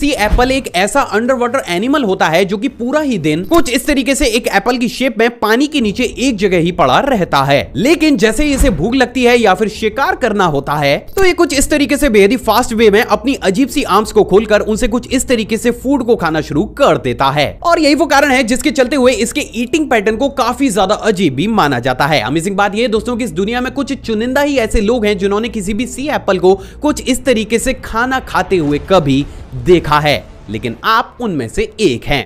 सी Apple एक ऐसा under water animal होता है जो कि पूरा ही दिन कुछ इस तरीके से एक एप्पल की शेप में पानी के नीचे एक जगह ही पड़ा रहता है लेकिन जैसे ही इसे भूख लगती है या फिर शिकार करना होता है तो ये कुछ इस तरीके से बेहद ही फास्ट वे में अपनी अजीब सी आर्म्स को खोलकर उनसे कुछ इस तरीके से फूड को खाना शुरू कर देता है और यही वो कारण है जिसके चलते हुए इसके ईटिंग पैटर्न को काफी ज्यादा अजीब भी माना जाता है अमेजिंग बात ये दोस्तों की इस दुनिया में कुछ चुनिंदा ही ऐसे लोग हैं जिन्होंने किसी भी सी एप्पल को कुछ इस तरीके से खाना खाते हुए कभी देखा है लेकिन आप उनमें से एक हैं